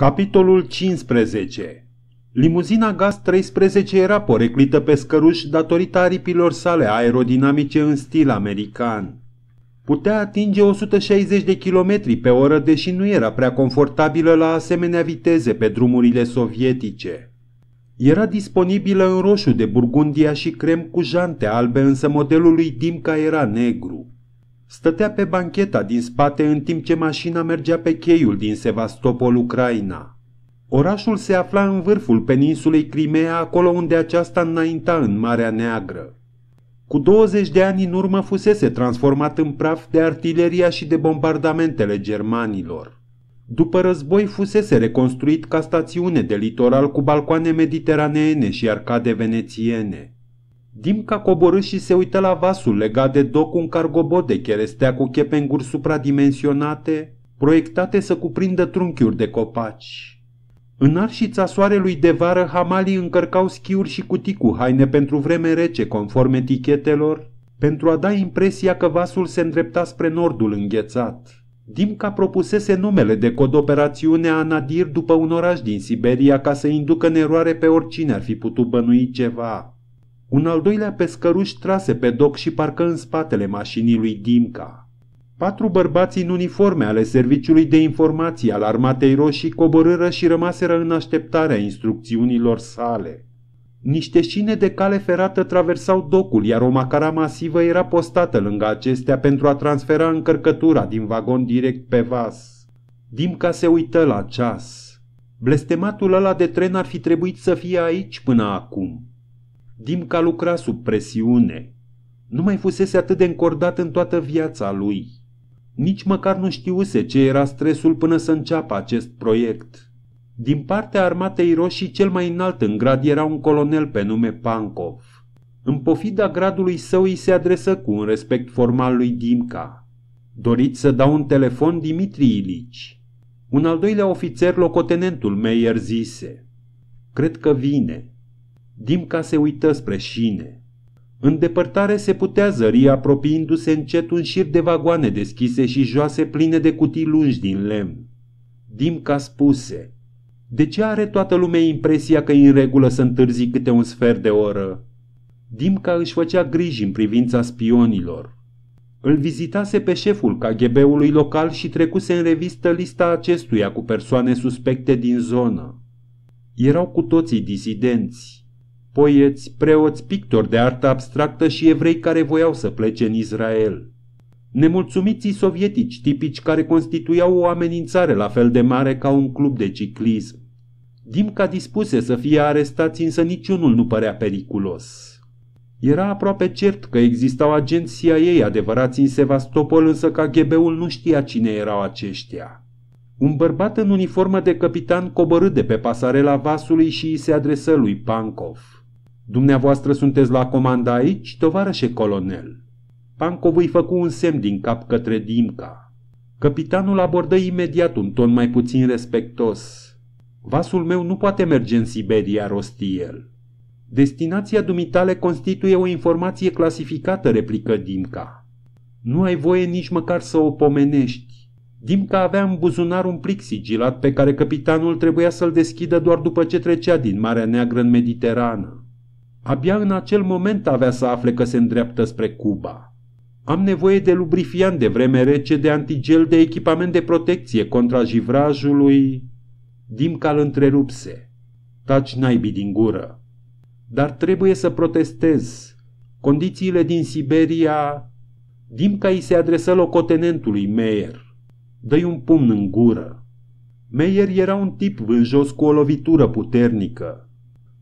Capitolul 15 Limuzina GAS 13 era poreclită pe scăruș datorită aripilor sale aerodinamice în stil american. Putea atinge 160 de km pe oră, deși nu era prea confortabilă la asemenea viteze pe drumurile sovietice. Era disponibilă în roșu de Burgundia și crem cu jante albe, însă modelul lui Dimca era negru. Stătea pe bancheta din spate în timp ce mașina mergea pe cheiul din Sevastopol, Ucraina. Orașul se afla în vârful peninsulei Crimea, acolo unde aceasta înainta în Marea Neagră. Cu 20 de ani în urmă fusese transformat în praf de artileria și de bombardamentele germanilor. După război fusese reconstruit ca stațiune de litoral cu balcoane mediteraneene și arcade venețiene. Dimca coborâ și se uită la vasul legat de doc un cargobot de cherestea cu chepenguri supradimensionate, proiectate să cuprindă trunchiuri de copaci. În arșița soarelui de vară, hamalii încărcau schiuri și cutii cu haine pentru vreme rece, conform etichetelor, pentru a da impresia că vasul se îndrepta spre nordul înghețat. Dimca propusese numele de cod operațiune Anadir după un oraș din Siberia ca să inducă în eroare pe oricine ar fi putut bănui ceva. Un al doilea pescăruș trase pe doc și parcă în spatele mașinii lui Dimca. Patru bărbați în uniforme ale Serviciului de Informații al Armatei Roșii coborâră și rămaseră în așteptarea instrucțiunilor sale. Niște șine de cale ferată traversau docul, iar o macara masivă era postată lângă acestea pentru a transfera încărcătura din vagon direct pe vas. Dimca se uită la ceas. Blestematul ăla de tren ar fi trebuit să fie aici până acum. Dimca lucra sub presiune. Nu mai fusese atât de încordat în toată viața lui. Nici măcar nu știuse ce era stresul până să înceapă acest proiect. Din partea armatei roșii, cel mai înalt în grad era un colonel pe nume Pankov. În pofida gradului său îi se adresă cu un respect formal lui Dimca. Doriți să dau un telefon, Dimitri Ilici? Un al doilea ofițer, locotenentul Meyer, zise. Cred că vine. Dimca se uită spre șine. În depărtare se putea zări apropiindu-se încet un șir de vagoane deschise și joase pline de cutii lungi din lemn. Dimca spuse, De ce are toată lumea impresia că e în regulă să întârzi câte un sfert de oră? Dimca își făcea griji în privința spionilor. Îl vizitase pe șeful KGB-ului local și trecuse în revistă lista acestuia cu persoane suspecte din zonă. Erau cu toții disidenți poieți, preoți, pictori de artă abstractă și evrei care voiau să plece în Israel. Nemulțumiții sovietici tipici care constituiau o amenințare la fel de mare ca un club de ciclism. Dimca dispuse să fie arestați, însă niciunul nu părea periculos. Era aproape cert că existau agenți CIA adevărați în Sevastopol, însă KGB-ul nu știa cine erau aceștia. Un bărbat în uniformă de capitan coborâ de pe pasarela vasului și îi se adresă lui Pankov. Dumneavoastră sunteți la comanda aici, tovarășe colonel?" Pancov îi făcu un semn din cap către Dimca. Capitanul abordă imediat un ton mai puțin respectos. Vasul meu nu poate merge în Siberia, rosti el. Destinația dumitale constituie o informație clasificată, replică Dimca. Nu ai voie nici măcar să o pomenești. Dimca avea în buzunar un plic sigilat pe care capitanul trebuia să-l deschidă doar după ce trecea din Marea Neagră în Mediterană. Abia în acel moment avea să afle că se îndreaptă spre Cuba. Am nevoie de lubrifiant de vreme rece, de antigel, de echipament de protecție contra jivrajului. Dimca îl întrerupse. Taci naibii din gură. Dar trebuie să protestez. Condițiile din Siberia... Dimca îi se adresă locotenentului Meyer. Dă-i un pumn în gură. Meyer era un tip vânjos cu o lovitură puternică.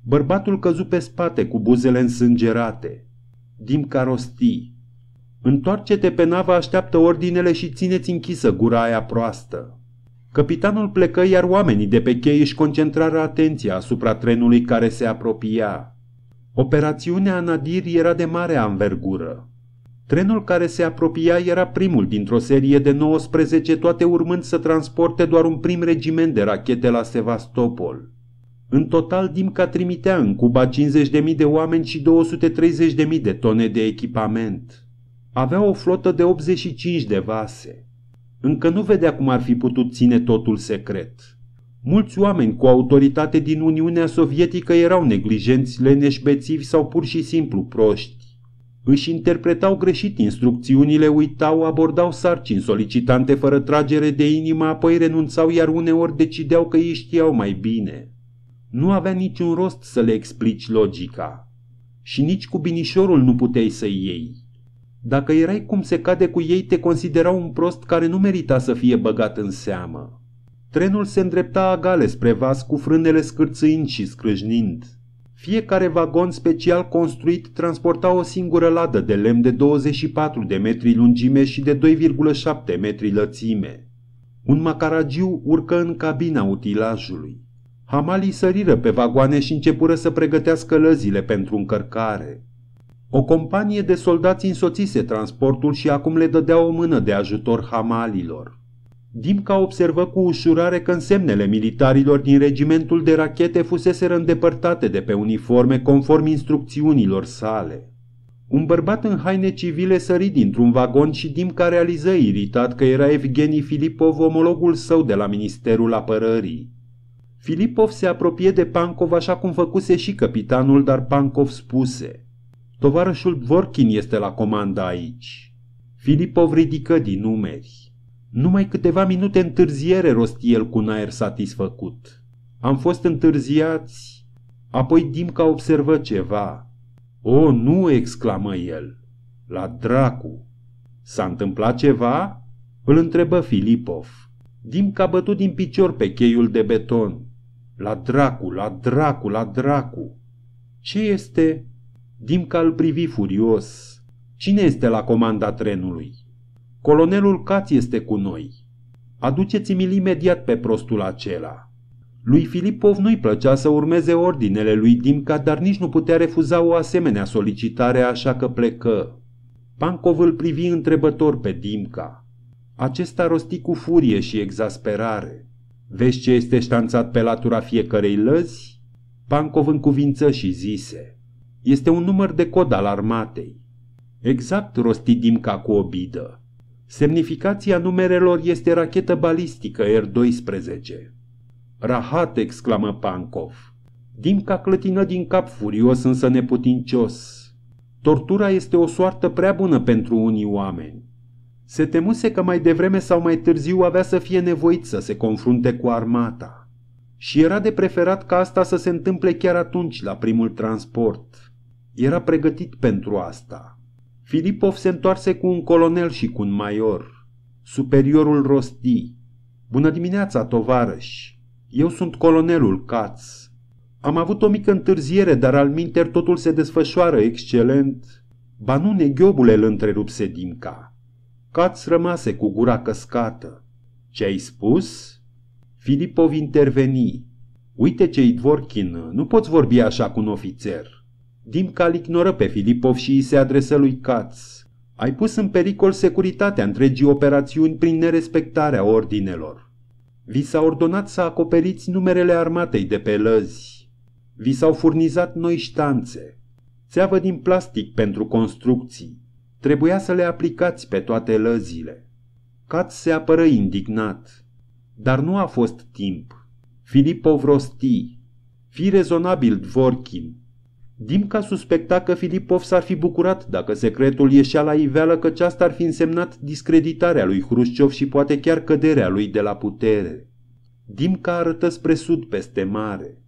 Bărbatul căzu pe spate cu buzele însângerate. Dim carosti. Întoarce-te pe navă, așteaptă ordinele și țineți închisă gura aia proastă. Capitanul plecă, iar oamenii de pe chei își concentrară atenția asupra trenului care se apropia. Operațiunea Anadir era de mare anvergură. Trenul care se apropia era primul dintr-o serie de 19, toate urmând să transporte doar un prim regiment de rachete la Sevastopol. În total, Dimca trimitea în Cuba 50.000 de oameni și 230.000 de tone de echipament. Avea o flotă de 85 de vase. Încă nu vedea cum ar fi putut ține totul secret. Mulți oameni cu autoritate din Uniunea Sovietică erau neglijenți, leneșbețivi sau pur și simplu proști. Își interpretau greșit instrucțiunile, uitau, abordau sarcini solicitante fără tragere de inimă, apoi renunțau, iar uneori decideau că ei știau mai bine. Nu avea niciun rost să le explici logica. Și nici cu binișorul nu puteai să iei. Dacă erai cum se cade cu ei, te considerau un prost care nu merita să fie băgat în seamă. Trenul se îndrepta agale spre vas cu frânele scârțâind și scrâșnind. Fiecare vagon special construit transporta o singură ladă de lemn de 24 de metri lungime și de 2,7 metri lățime. Un macaragiu urcă în cabina utilajului. Hamalii săriră pe vagoane și începură să pregătească lăzile pentru încărcare. O companie de soldați însoțise transportul și acum le dădea o mână de ajutor hamalilor. Dimca observă cu ușurare că însemnele militarilor din regimentul de rachete fusese îndepărtate de pe uniforme conform instrucțiunilor sale. Un bărbat în haine civile sări dintr-un vagon și Dimca realiză iritat că era Evgeni Filipov, omologul său de la Ministerul Apărării. Filipov se apropie de Pankov așa cum făcuse și capitanul, dar Pankov spuse Tovarășul Dvorkin este la comanda aici. Filipov ridică din numeri. Numai câteva minute întârziere rosti el cu un aer satisfăcut. Am fost întârziați. Apoi Dimca observă ceva. O, nu!" exclamă el. La dracu!" S-a întâmplat ceva?" îl întrebă Filipov. Dimca bătut din picior pe cheiul de beton. La dracu, la dracu, la dracu! Ce este? Dimca îl privi furios. Cine este la comanda trenului? Colonelul Caț este cu noi. Aduceți-mi-l imediat pe prostul acela. Lui Filipov nu-i plăcea să urmeze ordinele lui Dimca, dar nici nu putea refuza o asemenea solicitare, așa că plecă. Pankov îl privi întrebător pe Dimca. Acesta rosti cu furie și exasperare. Vezi ce este ștanțat pe latura fiecărei lăzi? în încuvință și zise. Este un număr de cod al armatei. Exact rosti Dimca cu obidă. Semnificația numerelor este rachetă balistică R-12. Rahat, exclamă Pankov. Dimca clătină din cap furios, însă neputincios. Tortura este o soartă prea bună pentru unii oameni. Se temuse că mai devreme sau mai târziu avea să fie nevoit să se confrunte cu armata. Și era de preferat ca asta să se întâmple chiar atunci, la primul transport. Era pregătit pentru asta. Filipov se întoarse cu un colonel și cu un major. Superiorul rosti. Bună dimineața, tovarăși! Eu sunt colonelul Katz. Am avut o mică întârziere, dar al minter totul se desfășoară excelent. Ba nu, neghiobule, îl întrerupse Dimca. Cați rămase cu gura căscată. Ce ai spus? Filipov interveni. Uite ce Idvorkin, nu poți vorbi așa cu un ofițer. Dimca îl ignoră pe Filipov și îi se adresă lui Caț. Ai pus în pericol securitatea întregii operațiuni prin nerespectarea ordinelor. Vi s-a ordonat să acoperiți numerele armatei de pe lăzi. Vi s-au furnizat noi ștanțe. Țeavă din plastic pentru construcții. Trebuia să le aplicați pe toate lăzile. Cat se apără indignat. Dar nu a fost timp. Filipov rosti. Fi rezonabil, Dvorkin. Dimca suspecta că Filipov s-ar fi bucurat dacă secretul ieșea la iveală că ceasta ar fi însemnat discreditarea lui Hrușciov și poate chiar căderea lui de la putere. Dimca arătă spre sud peste mare.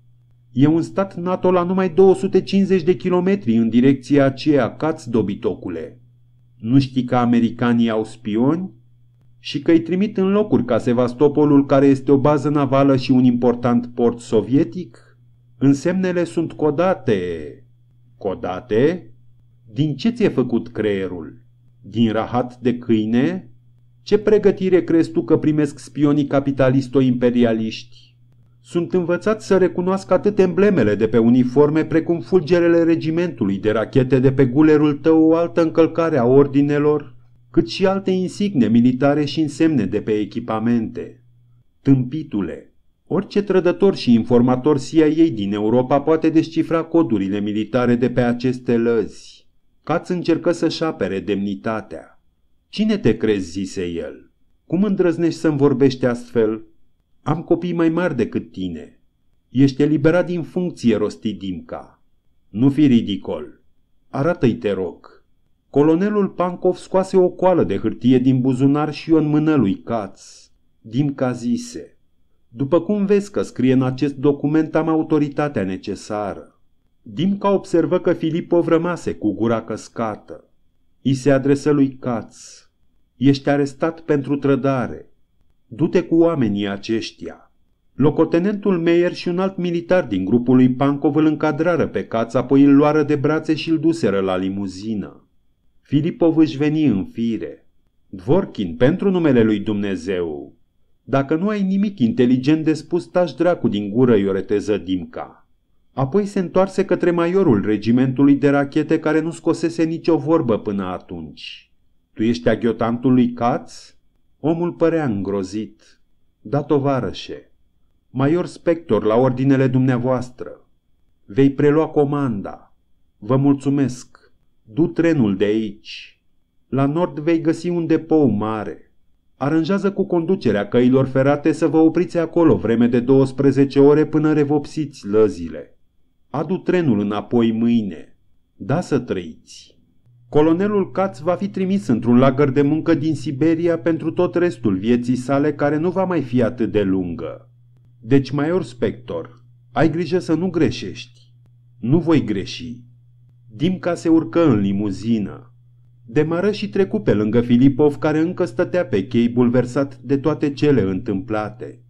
E un stat NATO la numai 250 de kilometri în direcția aceea, cați dobitocule. Nu știi că americanii au spioni? Și că îi trimit în locuri ca Sevastopolul, care este o bază navală și un important port sovietic? Însemnele sunt codate. Codate? Din ce ți-e făcut creierul? Din rahat de câine? Ce pregătire crezi tu că primesc spionii capitalisto-imperialiști? Sunt învățați să recunoască atât emblemele de pe uniforme precum fulgerele regimentului de rachete de pe gulerul tău o altă încălcare a ordinelor, cât și alte insigne militare și însemne de pe echipamente. Tâmpitule, orice trădător și informator CIA din Europa poate descifra codurile militare de pe aceste lăzi. Cați încercă să-și apere demnitatea. Cine te crezi, zise el? Cum îndrăznești să-mi vorbești astfel? Am copii mai mari decât tine. Ești eliberat din funcție, rosti Dimca. Nu fi ridicol. Arată-i, te rog. Colonelul Pankov scoase o coală de hârtie din buzunar și o în mână lui Katz. Dimca zise, După cum vezi că scrie în acest document, am autoritatea necesară. Dimca observă că Filipov rămase cu gura căscată. I se adresă lui Katz. Ești arestat pentru trădare. Du-te cu oamenii aceștia. Locotenentul Meyer și un alt militar din grupul lui Pankov îl încadrară pe caț, apoi îl luară de brațe și îl duseră la limuzină. Filipov își veni în fire. Dvorkin, pentru numele lui Dumnezeu! Dacă nu ai nimic inteligent de spus, taci dracu din gură, ioreteză Dimca. Apoi se întoarse către maiorul regimentului de rachete care nu scosese nicio vorbă până atunci. Tu ești aghiotantul lui Katz? Omul părea îngrozit. Da, tovarășe, Major Spector, la ordinele dumneavoastră. Vei prelua comanda. Vă mulțumesc. Du trenul de aici. La nord vei găsi un depou mare. Aranjează cu conducerea căilor ferate să vă opriți acolo vreme de 12 ore până revopsiți lăzile. Adu trenul înapoi mâine. Da să trăiți! Colonelul Katz va fi trimis într-un lagăr de muncă din Siberia pentru tot restul vieții sale care nu va mai fi atât de lungă. Deci, Major Spector, ai grijă să nu greșești. Nu voi greși. Dimca se urcă în limuzină. Demară și trecu pe lângă Filipov care încă stătea pe chei bulversat de toate cele întâmplate.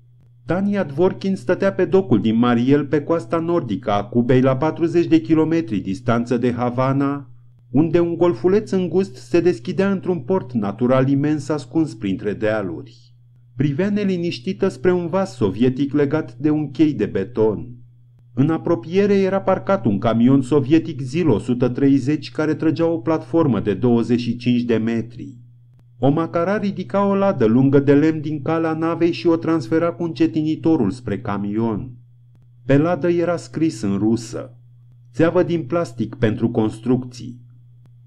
Tania Dvorkin stătea pe docul din Mariel pe coasta nordică a Cubei la 40 de kilometri distanță de Havana, unde un golfuleț îngust se deschidea într-un port natural imens ascuns printre dealuri. Privea neliniștită spre un vas sovietic legat de un chei de beton. În apropiere era parcat un camion sovietic Zil 130 care trăgea o platformă de 25 de metri. O macara ridica o ladă lungă de lemn din cala navei și o transfera cu încetinitorul spre camion. Pe ladă era scris în rusă. Țeavă din plastic pentru construcții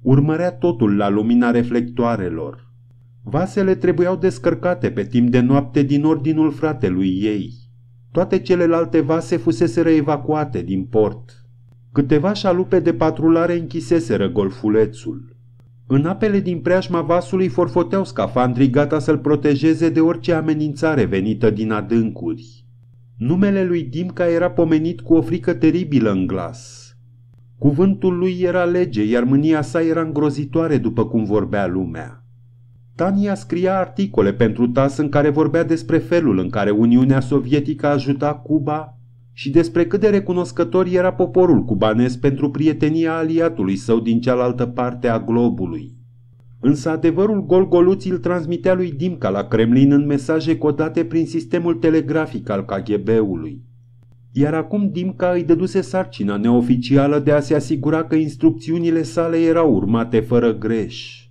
urmărea totul la lumina reflectoarelor. Vasele trebuiau descărcate pe timp de noapte din ordinul fratelui ei. Toate celelalte vase fuseseră evacuate din port. Câteva șalupe de patrulare închiseseră golfulețul. În apele din preajma vasului forfoteau scafandrii gata să-l protejeze de orice amenințare venită din adâncuri. Numele lui Dimca era pomenit cu o frică teribilă în glas. Cuvântul lui era lege, iar mânia sa era îngrozitoare după cum vorbea lumea. Tania scria articole pentru TAS în care vorbea despre felul în care Uniunea Sovietică ajuta Cuba și despre cât de recunoscător era poporul cubanez pentru prietenia aliatului său din cealaltă parte a globului. Însă adevărul Golgoluț îl transmitea lui Dimca la Kremlin în mesaje codate prin sistemul telegrafic al KGB-ului iar acum Dimca îi dăduse sarcina neoficială de a se asigura că instrucțiunile sale erau urmate fără greș.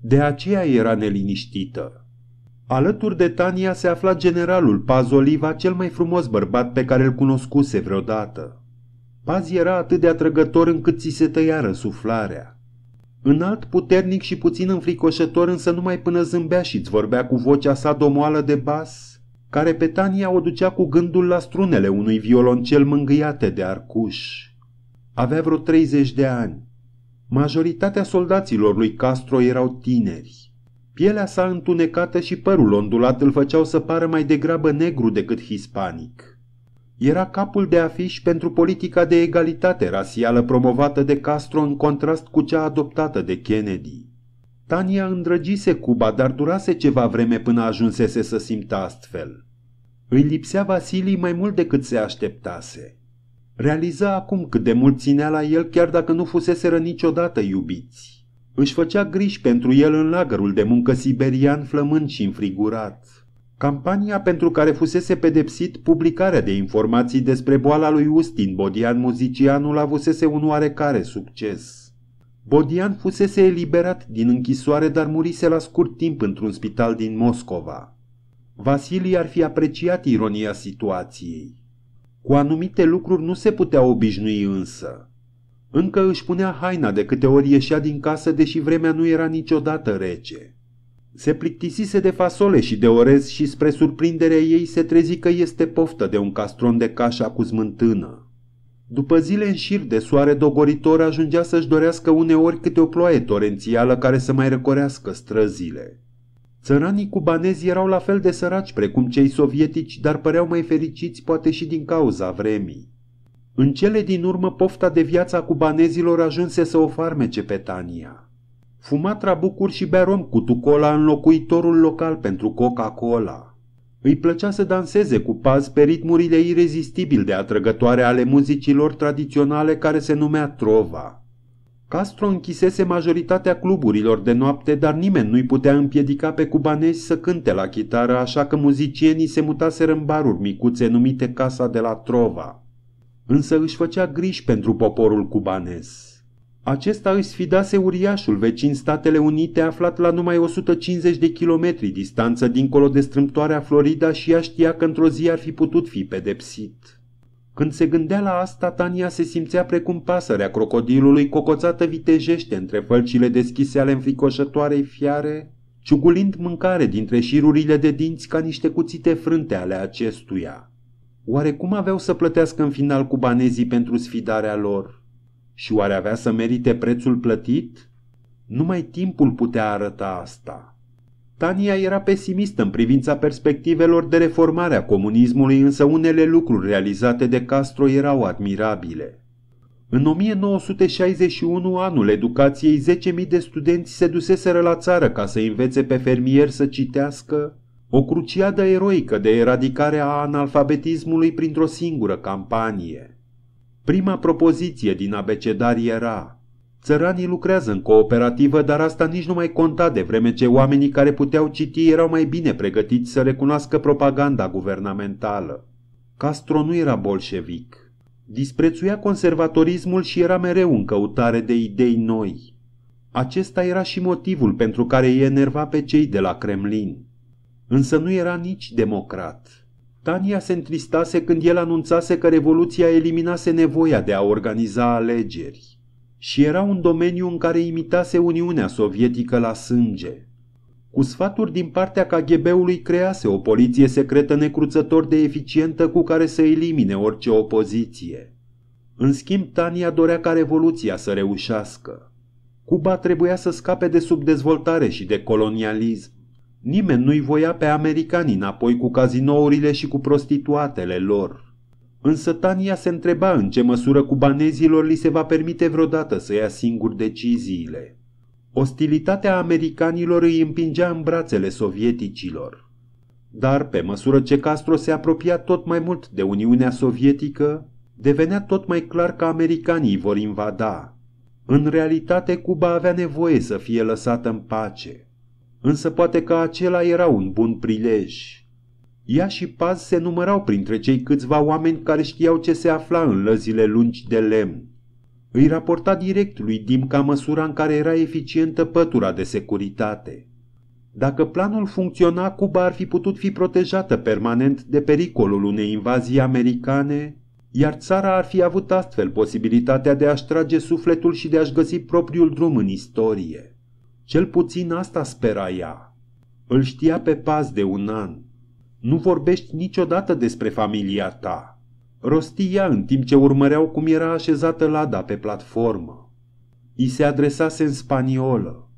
De aceea era neliniștită. Alături de Tania se afla generalul Paz Oliva, cel mai frumos bărbat pe care îl cunoscuse vreodată. Paz era atât de atrăgător încât ți se tăia răsuflarea. Înalt, puternic și puțin înfricoșător, însă numai până zâmbea și îți vorbea cu vocea sa domoală de bas, care pe Tania o ducea cu gândul la strunele unui violoncel mângâiate de arcuș. Avea vreo 30 de ani. Majoritatea soldaților lui Castro erau tineri. Pielea sa întunecată și părul ondulat îl făceau să pară mai degrabă negru decât hispanic. Era capul de afiș pentru politica de egalitate rasială promovată de Castro în contrast cu cea adoptată de Kennedy. Tania îndrăgise Cuba, dar durase ceva vreme până ajunsese să simtă astfel. Îi lipsea Vasilii mai mult decât se așteptase. Realiza acum cât de mult ținea la el chiar dacă nu fuseseră niciodată iubiți. Își făcea griji pentru el în lagărul de muncă siberian flămând și înfrigurat. Campania pentru care fusese pedepsit publicarea de informații despre boala lui Ustin Bodian muzicianul avusese un oarecare succes. Bodian fusese eliberat din închisoare, dar murise la scurt timp într-un spital din Moscova. Vasili ar fi apreciat ironia situației. Cu anumite lucruri nu se putea obișnui însă. Încă își punea haina de câte ori ieșea din casă, deși vremea nu era niciodată rece. Se plictisise de fasole și de orez și spre surprinderea ei se trezi că este poftă de un castron de cașa cu smântână. După zile în șir de soare dogoritor ajungea să-și dorească uneori câte o ploaie torențială care să mai răcorească străzile. Țăranii cubanezi erau la fel de săraci precum cei sovietici, dar păreau mai fericiți poate și din cauza vremii. În cele din urmă, pofta de viața cubanezilor ajunse să o farmece pe Tania. Fuma trabucuri și bea rom cu tucola în locuitorul local pentru Coca-Cola. Îi plăcea să danseze cu pas pe ritmurile irezistibil de atrăgătoare ale muzicilor tradiționale care se numea trova. Castro închisese majoritatea cluburilor de noapte, dar nimeni nu-i putea împiedica pe cubanezi să cânte la chitară, așa că muzicienii se mutaseră în baruri micuțe numite Casa de la Trova. Însă își făcea griji pentru poporul cubanez. Acesta îi sfidase uriașul vecin Statele Unite aflat la numai 150 de kilometri distanță dincolo de strâmtoarea Florida și ea știa că într-o zi ar fi putut fi pedepsit. Când se gândea la asta, Tania se simțea precum pasărea crocodilului cocoțată vitejește între fălcile deschise ale înfricoșătoarei fiare, ciugulind mâncare dintre șirurile de dinți ca niște cuțite frânte ale acestuia. Oare cum aveau să plătească în final cubanezii pentru sfidarea lor? Și oare avea să merite prețul plătit? Numai timpul putea arăta asta. Tania era pesimistă în privința perspectivelor de reformare a comunismului, însă unele lucruri realizate de Castro erau admirabile. În 1961, anul educației, 10.000 de studenți se duseseră la țară ca să învețe pe fermier să citească o cruciadă eroică de eradicare a analfabetismului printr-o singură campanie. Prima propoziție din abecedar era Țăranii lucrează în cooperativă, dar asta nici nu mai conta de vreme ce oamenii care puteau citi erau mai bine pregătiți să recunoască propaganda guvernamentală. Castro nu era bolșevic. Disprețuia conservatorismul și era mereu în căutare de idei noi. Acesta era și motivul pentru care îi enerva pe cei de la Kremlin. Însă nu era nici democrat. Tania se întristase când el anunțase că Revoluția eliminase nevoia de a organiza alegeri. Și era un domeniu în care imitase Uniunea Sovietică la sânge. Cu sfaturi din partea KGB-ului crease o poliție secretă necruțător de eficientă cu care să elimine orice opoziție. În schimb, Tania dorea ca revoluția să reușească. Cuba trebuia să scape de subdezvoltare și de colonialism. Nimeni nu-i voia pe americani înapoi cu cazinourile și cu prostituatele lor. Însă Tania se întreba în ce măsură cubanezilor li se va permite vreodată să ia singur deciziile. Ostilitatea americanilor îi împingea în brațele sovieticilor. Dar, pe măsură ce Castro se apropia tot mai mult de Uniunea Sovietică, devenea tot mai clar că americanii vor invada. În realitate, Cuba avea nevoie să fie lăsată în pace însă poate că acela era un bun prilej. Ea și Paz se numărau printre cei câțiva oameni care știau ce se afla în lăzile lungi de lemn. Îi raporta direct lui Dim ca măsura în care era eficientă pătura de securitate. Dacă planul funcționa, Cuba ar fi putut fi protejată permanent de pericolul unei invazii americane, iar țara ar fi avut astfel posibilitatea de a-și trage sufletul și de a-și găsi propriul drum în istorie. Cel puțin asta spera ea. Îl știa pe pas de un an. Nu vorbești niciodată despre familia ta. Rostia în timp ce urmăreau cum era așezată Lada pe platformă. I se adresase în spaniolă.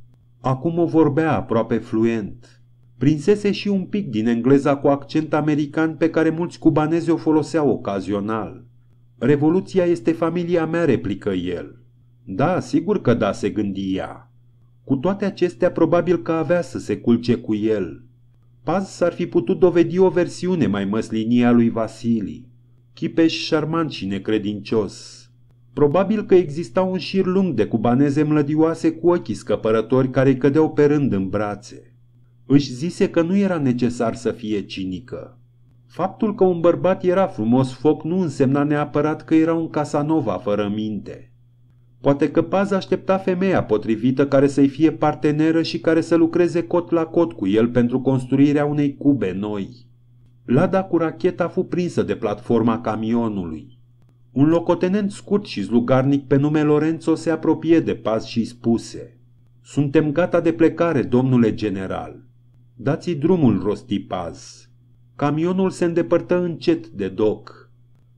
Acum o vorbea aproape fluent. Prinsese și un pic din engleza cu accent american pe care mulți cubanezi o foloseau ocazional. Revoluția este familia mea, replică el. Da, sigur că da, se gândia. ea. Cu toate acestea, probabil că avea să se culce cu el. Paz s-ar fi putut dovedi o versiune mai măslinie a lui Vasili. Chipeș șarmant și necredincios. Probabil că exista un șir lung de cubaneze mlădioase cu ochii scăpărători care îi cădeau pe rând în brațe. Își zise că nu era necesar să fie cinică. Faptul că un bărbat era frumos foc nu însemna neapărat că era un Casanova fără minte. Poate că Paz aștepta femeia potrivită care să-i fie parteneră și care să lucreze cot la cot cu el pentru construirea unei cube noi. Lada cu racheta a fost prinsă de platforma camionului. Un locotenent scurt și zlugarnic pe nume Lorenzo se apropie de Paz și spuse Suntem gata de plecare, domnule general. Dați-i drumul, rosti Paz. Camionul se îndepărtă încet de doc.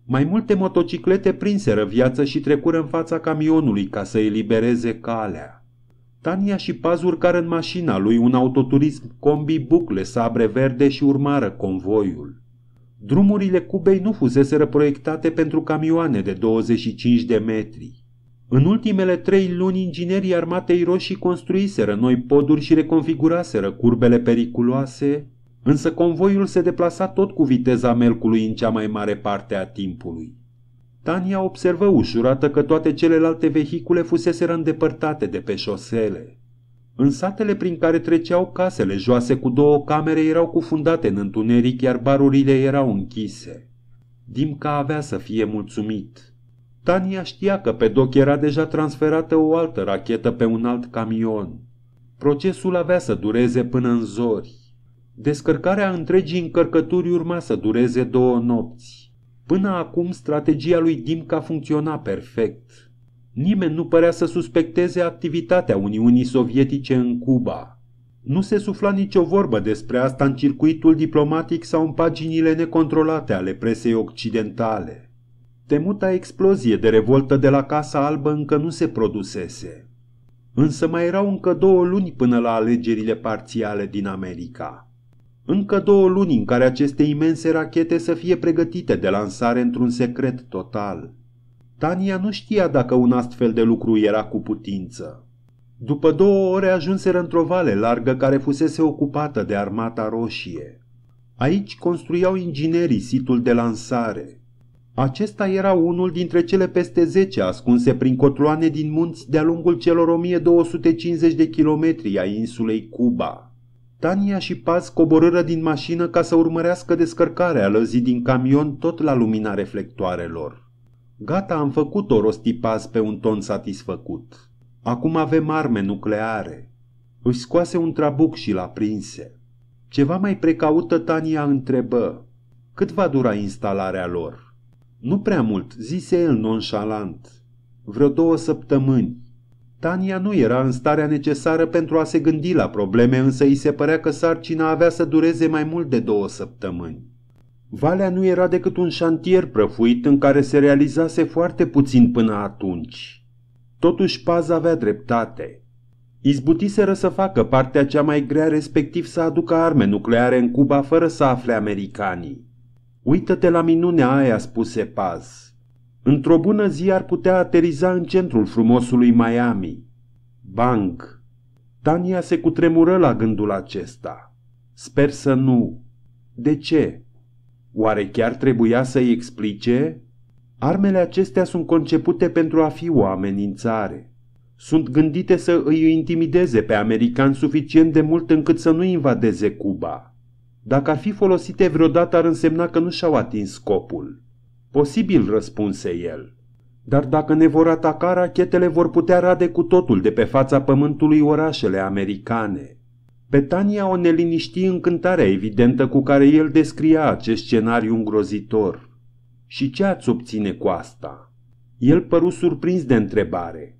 Mai multe motociclete prinseră viață și trecură în fața camionului ca să elibereze calea. Tania și Paz urcară în mașina lui un autoturism combi bucle, sabre verde și urmară convoiul. Drumurile Cubei nu fuseseră proiectate pentru camioane de 25 de metri. În ultimele trei luni, inginerii armatei roșii construiseră noi poduri și reconfiguraseră curbele periculoase, însă convoiul se deplasa tot cu viteza melcului în cea mai mare parte a timpului. Tania observă ușurată că toate celelalte vehicule fuseseră îndepărtate de pe șosele. În satele prin care treceau casele joase cu două camere erau cufundate în întuneric, iar barurile erau închise. Dimca avea să fie mulțumit. Tania știa că pe doc era deja transferată o altă rachetă pe un alt camion. Procesul avea să dureze până în zori. Descărcarea întregii încărcături urma să dureze două nopți. Până acum, strategia lui Dimca funcționa perfect. Nimeni nu părea să suspecteze activitatea Uniunii Sovietice în Cuba. Nu se sufla nicio vorbă despre asta în circuitul diplomatic sau în paginile necontrolate ale presei occidentale. Temuta explozie de revoltă de la Casa Albă încă nu se produsese. Însă mai erau încă două luni până la alegerile parțiale din America. Încă două luni în care aceste imense rachete să fie pregătite de lansare într-un secret total. Tania nu știa dacă un astfel de lucru era cu putință. După două ore ajunseră într-o vale largă care fusese ocupată de armata roșie. Aici construiau inginerii situl de lansare. Acesta era unul dintre cele peste 10 ascunse prin cotloane din munți de-a lungul celor 1250 de kilometri ai insulei Cuba. Tania și Paz coborâră din mașină ca să urmărească descărcarea lăzii din camion tot la lumina reflectoarelor. Gata, am făcut-o, rosti Paz pe un ton satisfăcut. Acum avem arme nucleare. Își scoase un trabuc și l-a prinse. Ceva mai precaută Tania întrebă. Cât va dura instalarea lor? Nu prea mult, zise el nonșalant. Vreo două săptămâni. Tania nu era în starea necesară pentru a se gândi la probleme, însă îi se părea că sarcina avea să dureze mai mult de două săptămâni. Valea nu era decât un șantier prăfuit în care se realizase foarte puțin până atunci. Totuși Paz avea dreptate. Izbutiseră să facă partea cea mai grea, respectiv să aducă arme nucleare în Cuba fără să afle americanii. Uită-te la minunea aia, spuse Paz. Într-o bună zi ar putea ateriza în centrul frumosului Miami. Bang! Tania se cutremură la gândul acesta. Sper să nu. De ce? Oare chiar trebuia să-i explice? Armele acestea sunt concepute pentru a fi o amenințare. Sunt gândite să îi intimideze pe americani suficient de mult încât să nu invadeze Cuba. Dacă ar fi folosite vreodată, ar însemna că nu și-au atins scopul. Posibil, răspunse el. Dar dacă ne vor ataca, rachetele vor putea rade cu totul de pe fața pământului orașele americane. Petania o neliniști încântarea evidentă cu care el descria acest scenariu îngrozitor. Și ce ați obține cu asta? El păru surprins de întrebare.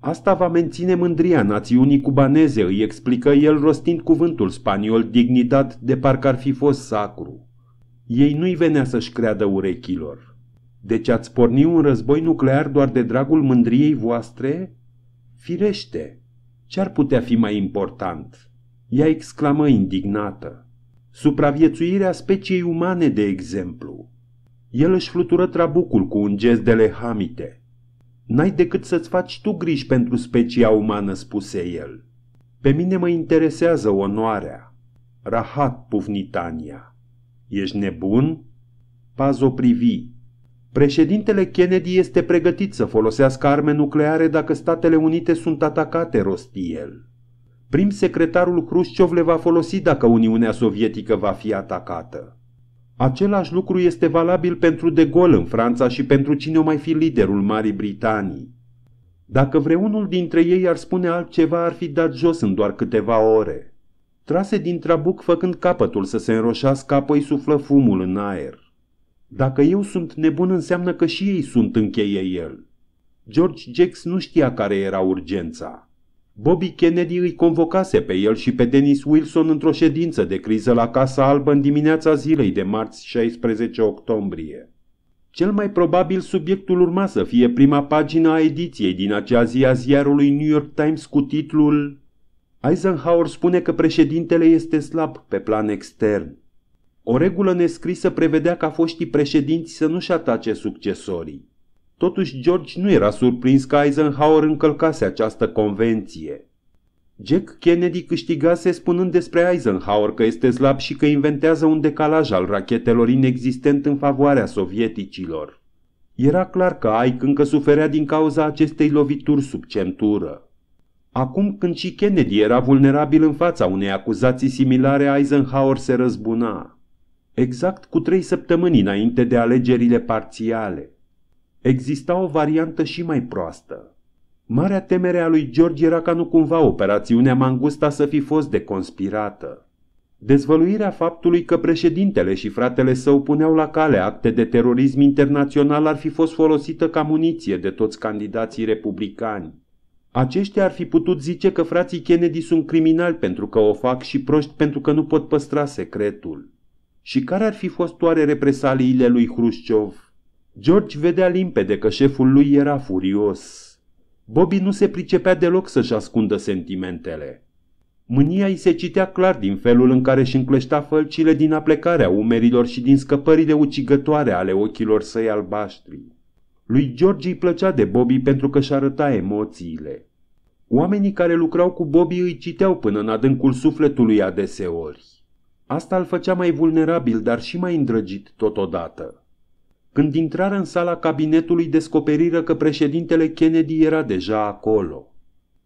Asta va menține mândria națiunii cubaneze, îi explică el rostind cuvântul spaniol dignitat de parcă ar fi fost sacru. Ei nu-i venea să-și creadă urechilor. Deci ați porni un război nuclear doar de dragul mândriei voastre? Firește! Ce ar putea fi mai important? Ea exclamă indignată. Supraviețuirea speciei umane, de exemplu. El își flutură trabucul cu un gest de lehamite. N-ai decât să-ți faci tu griji pentru specia umană, spuse el. Pe mine mă interesează onoarea. Rahat, pufnitania. Ești nebun? Paz o privi. Președintele Kennedy este pregătit să folosească arme nucleare dacă Statele Unite sunt atacate, rosti el. Prim secretarul Khrushchev le va folosi dacă Uniunea Sovietică va fi atacată. Același lucru este valabil pentru De Gaulle în Franța și pentru cine o mai fi liderul Marii Britanii. Dacă vreunul dintre ei ar spune altceva, ar fi dat jos în doar câteva ore. Trase din trabuc făcând capătul să se înroșească, apoi suflă fumul în aer. Dacă eu sunt nebun înseamnă că și ei sunt, încheie el. George Jex nu știa care era urgența. Bobby Kennedy îi convocase pe el și pe Dennis Wilson într-o ședință de criză la Casa Albă în dimineața zilei de marți 16 octombrie. Cel mai probabil subiectul urma să fie prima pagină a ediției din acea zi a ziarului New York Times cu titlul Eisenhower spune că președintele este slab pe plan extern. O regulă nescrisă prevedea ca foștii președinți să nu-și atace succesorii. Totuși, George nu era surprins că Eisenhower încălcase această convenție. Jack Kennedy câștigase spunând despre Eisenhower că este slab și că inventează un decalaj al rachetelor inexistent în favoarea sovieticilor. Era clar că Ike încă suferea din cauza acestei lovituri sub centură. Acum când și Kennedy era vulnerabil în fața unei acuzații similare, Eisenhower se răzbuna exact cu trei săptămâni înainte de alegerile parțiale. Exista o variantă și mai proastă. Marea temere a lui George era ca nu cumva operațiunea Mangusta să fi fost deconspirată. Dezvăluirea faptului că președintele și fratele său puneau la cale acte de terorism internațional ar fi fost folosită ca muniție de toți candidații republicani. Aceștia ar fi putut zice că frații Kennedy sunt criminali pentru că o fac și proști pentru că nu pot păstra secretul. Și care ar fi fost oare represaliile lui Hrușciov? George vedea limpede că șeful lui era furios. Bobby nu se pricepea deloc să-și ascundă sentimentele. Mânia îi se citea clar din felul în care își încleșta fălcile din aplecarea umerilor și din scăpările ucigătoare ale ochilor săi albaștri. Lui George îi plăcea de Bobby pentru că își arăta emoțiile. Oamenii care lucrau cu Bobby îi citeau până în adâncul sufletului adeseori. Asta îl făcea mai vulnerabil, dar și mai îndrăgit totodată. Când intrară în sala cabinetului, descoperiră că președintele Kennedy era deja acolo.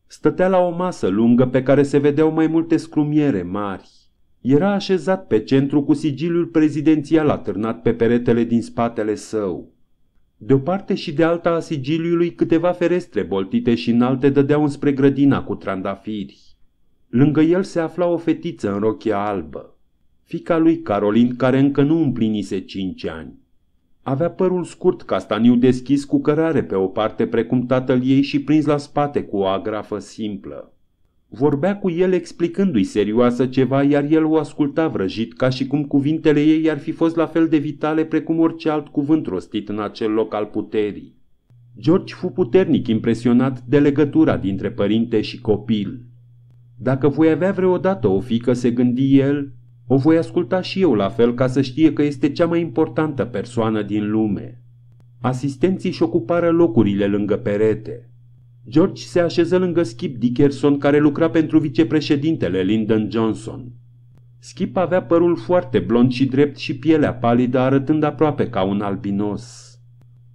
Stătea la o masă lungă pe care se vedeau mai multe scrumiere mari. Era așezat pe centru cu sigiliul prezidențial atârnat pe peretele din spatele său. De o parte și de alta a sigiliului câteva ferestre boltite și înalte dădeau înspre grădina cu trandafiri. Lângă el se afla o fetiță în rochie albă fica lui Carolin, care încă nu împlinise cinci ani. Avea părul scurt, castaniu deschis cu cărare pe o parte precum tatăl ei și prins la spate cu o agrafă simplă. Vorbea cu el explicându-i serioasă ceva, iar el o asculta vrăjit, ca și cum cuvintele ei ar fi fost la fel de vitale precum orice alt cuvânt rostit în acel loc al puterii. George fu puternic impresionat de legătura dintre părinte și copil. Dacă voi avea vreodată o fică, se gândi el, o voi asculta și eu la fel ca să știe că este cea mai importantă persoană din lume. Asistenții și ocupară locurile lângă perete. George se așeză lângă Skip Dickerson, care lucra pentru vicepreședintele Lyndon Johnson. Skip avea părul foarte blond și drept și pielea palidă, arătând aproape ca un albinos.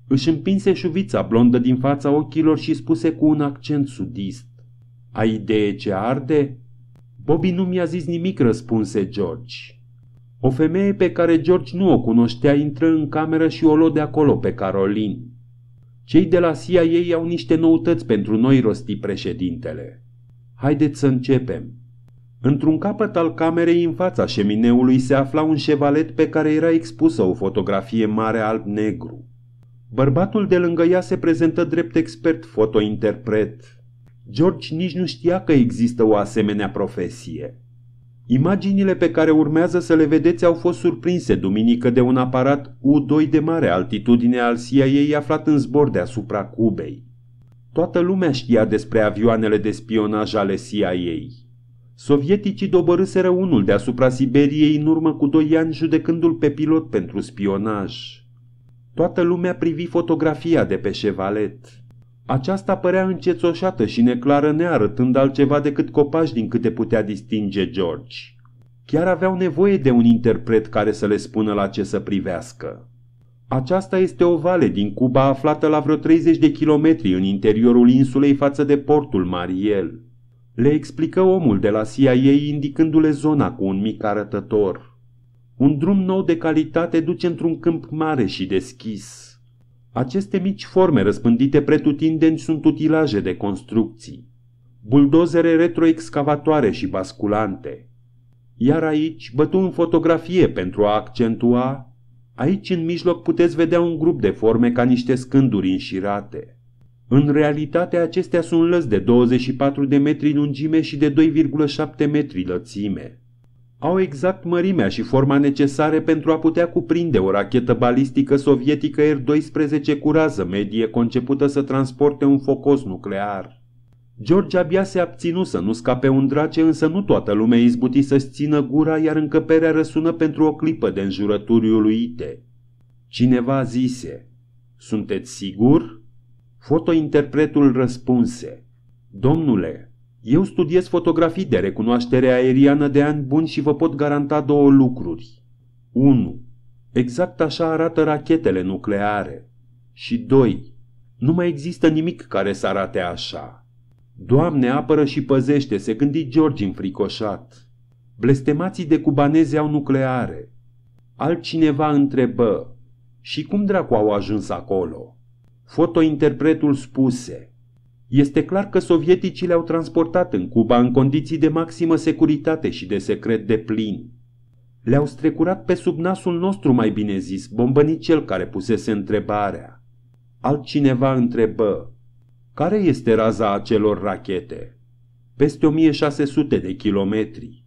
Își împinse șuvița blondă din fața ochilor și spuse cu un accent sudist. Ai idee ce arde?" Bobby nu mi-a zis nimic, răspunse George. O femeie pe care George nu o cunoștea intră în cameră și o luă de acolo pe Carolin. Cei de la CIA au niște noutăți pentru noi, rosti președintele. Haideți să începem. Într-un capăt al camerei în fața șemineului se afla un șevalet pe care era expusă o fotografie mare alb-negru. Bărbatul de lângă ea se prezentă drept expert fotointerpret. George nici nu știa că există o asemenea profesie. Imaginile pe care urmează să le vedeți au fost surprinse duminică de un aparat U-2 de mare altitudine al CIA aflat în zbor deasupra Cubei. Toată lumea știa despre avioanele de spionaj ale CIA. Sovieticii dobărâseră unul deasupra Siberiei în urmă cu doi ani judecându-l pe pilot pentru spionaj. Toată lumea privi fotografia de pe șevalet. Aceasta părea încețoșată și neclară nearătând altceva decât copaci din câte putea distinge George. Chiar aveau nevoie de un interpret care să le spună la ce să privească. Aceasta este o vale din Cuba aflată la vreo 30 de kilometri în interiorul insulei față de portul Mariel. Le explică omul de la CIA indicându-le zona cu un mic arătător. Un drum nou de calitate duce într-un câmp mare și deschis. Aceste mici forme răspândite pretutindeni sunt utilaje de construcții, buldozere retroexcavatoare și basculante. Iar aici bătu în fotografie pentru a accentua, aici în mijloc puteți vedea un grup de forme ca niște scânduri înșirate – în realitate, acestea sunt lăs de 24 de metri lungime și de 2,7 metri lățime au exact mărimea și forma necesare pentru a putea cuprinde o rachetă balistică sovietică R-12 cu rază medie concepută să transporte un focos nuclear. George abia se abținu să nu scape un drace, însă nu toată lumea izbuti să-și țină gura, iar încăperea răsună pentru o clipă de înjurături uluite. Cineva zise, Sunteți sigur?" Fotointerpretul răspunse, Domnule, eu studiez fotografii de recunoaștere aeriană de ani buni și vă pot garanta două lucruri. 1. Exact așa arată rachetele nucleare. Și 2. Nu mai există nimic care să arate așa. Doamne, apără și păzește, se gândi George înfricoșat. Blestemații de cubanezi au nucleare. Altcineva întrebă, și cum dracu au ajuns acolo? Fotointerpretul spuse, este clar că sovieticii le-au transportat în Cuba în condiții de maximă securitate și de secret de plin. Le-au strecurat pe sub nasul nostru, mai bine zis, bombănit cel care pusese întrebarea. Altcineva întrebă, care este raza acelor rachete? Peste 1600 de kilometri.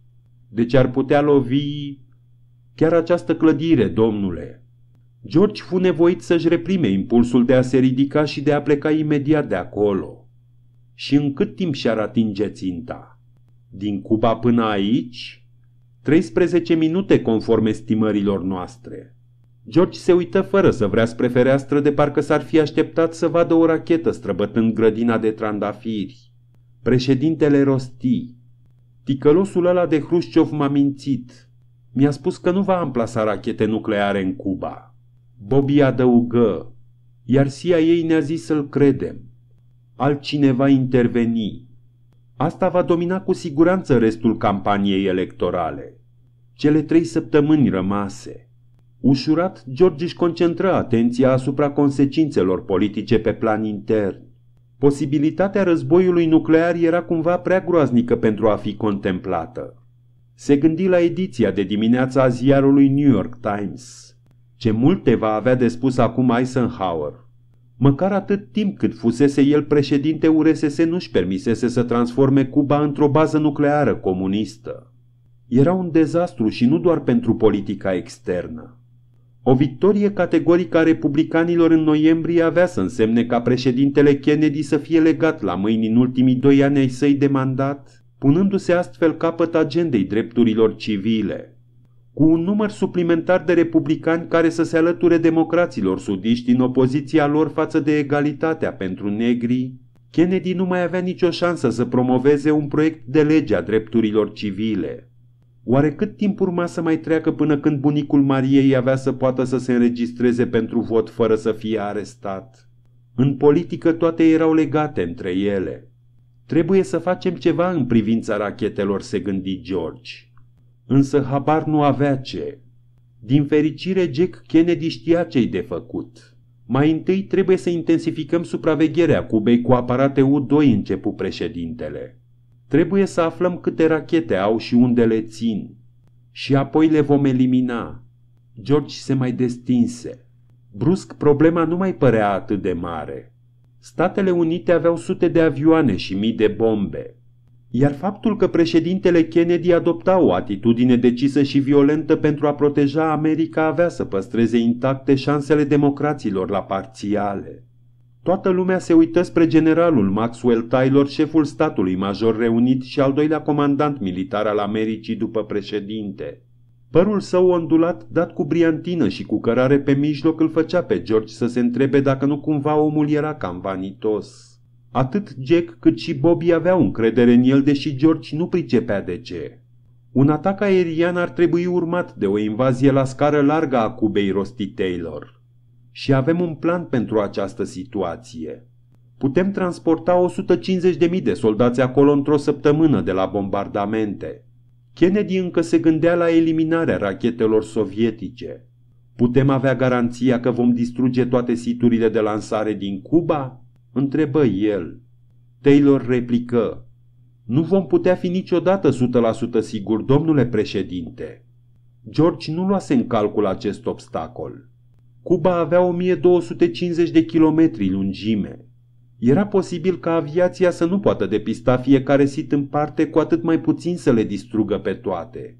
Deci ar putea lovi chiar această clădire, domnule. George fu nevoit să-și reprime impulsul de a se ridica și de a pleca imediat de acolo și în cât timp și-ar atinge ținta? Din Cuba până aici? 13 minute conform estimărilor noastre. George se uită fără să vrea spre fereastră de parcă s-ar fi așteptat să vadă o rachetă străbătând grădina de trandafiri. Președintele rosti. Ticălosul ăla de Hrușciov m-a mințit. Mi-a spus că nu va amplasa rachete nucleare în Cuba. Bobby adăugă, iar CIA ne-a zis să-l credem altcineva interveni. Asta va domina cu siguranță restul campaniei electorale. Cele trei săptămâni rămase. Ușurat, George își concentră atenția asupra consecințelor politice pe plan intern. Posibilitatea războiului nuclear era cumva prea groaznică pentru a fi contemplată. Se gândi la ediția de dimineața a ziarului New York Times. Ce multe va avea de spus acum Eisenhower. Măcar atât timp cât fusese el președinte, URSS nu-și permisese să transforme Cuba într-o bază nucleară comunistă. Era un dezastru și nu doar pentru politica externă. O victorie categorică a republicanilor în noiembrie avea să însemne ca președintele Kennedy să fie legat la mâini în ultimii doi ani ai săi de mandat, punându-se astfel capăt agendei drepturilor civile cu un număr suplimentar de republicani care să se alăture democraților sudiști în opoziția lor față de egalitatea pentru negri, Kennedy nu mai avea nicio șansă să promoveze un proiect de lege a drepturilor civile. Oare cât timp urma să mai treacă până când bunicul Mariei avea să poată să se înregistreze pentru vot fără să fie arestat? În politică toate erau legate între ele. Trebuie să facem ceva în privința rachetelor, se gândi George însă habar nu avea ce. Din fericire, Jack Kennedy știa ce-i de făcut. Mai întâi trebuie să intensificăm supravegherea Cubei cu aparate U-2, începu președintele. Trebuie să aflăm câte rachete au și unde le țin. Și apoi le vom elimina. George se mai destinse. Brusc, problema nu mai părea atât de mare. Statele Unite aveau sute de avioane și mii de bombe. Iar faptul că președintele Kennedy adopta o atitudine decisă și violentă pentru a proteja America avea să păstreze intacte șansele democraților la parțiale. Toată lumea se uită spre generalul Maxwell Taylor, șeful statului major reunit și al doilea comandant militar al Americii după președinte. Părul său ondulat, dat cu briantină și cu cărare pe mijloc, îl făcea pe George să se întrebe dacă nu cumva omul era cam vanitos. Atât Jack cât și Bobby aveau încredere în el, deși George nu pricepea de ce. Un atac aerian ar trebui urmat de o invazie la scară largă a Cubei rosti Taylor. Și avem un plan pentru această situație. Putem transporta 150.000 de soldați acolo într-o săptămână de la bombardamente. Kennedy încă se gândea la eliminarea rachetelor sovietice. Putem avea garanția că vom distruge toate siturile de lansare din Cuba? întrebă el. Taylor replică, nu vom putea fi niciodată 100% sigur, domnule președinte. George nu luase în calcul acest obstacol. Cuba avea 1250 de kilometri lungime. Era posibil ca aviația să nu poată depista fiecare sit în parte, cu atât mai puțin să le distrugă pe toate.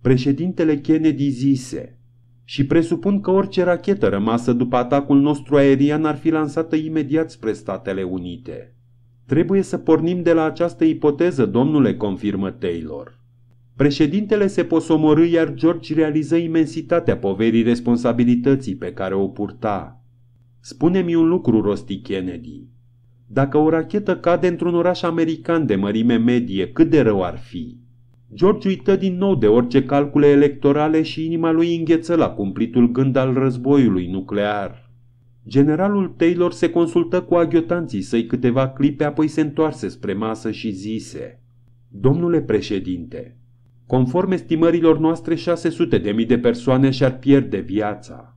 Președintele Kennedy zise, și presupun că orice rachetă rămasă după atacul nostru aerian ar fi lansată imediat spre Statele Unite. Trebuie să pornim de la această ipoteză, domnule, confirmă Taylor. Președintele se posomorâ, iar George realiză imensitatea poverii responsabilității pe care o purta. Spune-mi un lucru, rosti Kennedy. Dacă o rachetă cade într-un oraș american de mărime medie, cât de rău ar fi? George uită din nou de orice calcule electorale și inima lui îngheță la cumplitul gând al războiului nuclear. Generalul Taylor se consultă cu aghiotanții săi câteva clipe, apoi se întoarse spre masă și zise Domnule președinte, conform estimărilor noastre 600.000 de mii de persoane și-ar pierde viața.